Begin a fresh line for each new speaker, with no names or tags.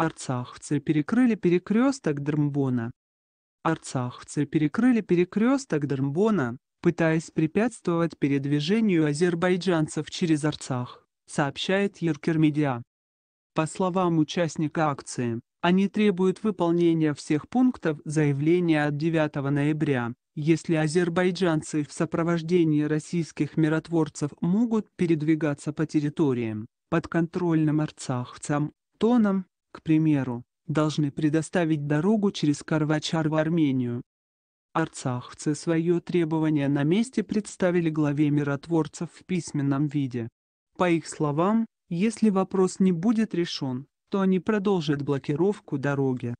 Арцахцы перекрыли перекресток Драмбона. Арцахцы перекрыли перекресток Драмбона, пытаясь препятствовать передвижению азербайджанцев через Арцах, сообщает Еркермедиа. По словам участника акции, они требуют выполнения всех пунктов заявления от 9 ноября, если азербайджанцы в сопровождении российских миротворцев могут передвигаться по территориям, подконтрольным арцахцам, тоном, к примеру, должны предоставить дорогу через Карвачар в Армению. Арцахцы свое требование на месте представили главе миротворцев в письменном виде. По их словам, если вопрос не будет решен, то они продолжат
блокировку дороги.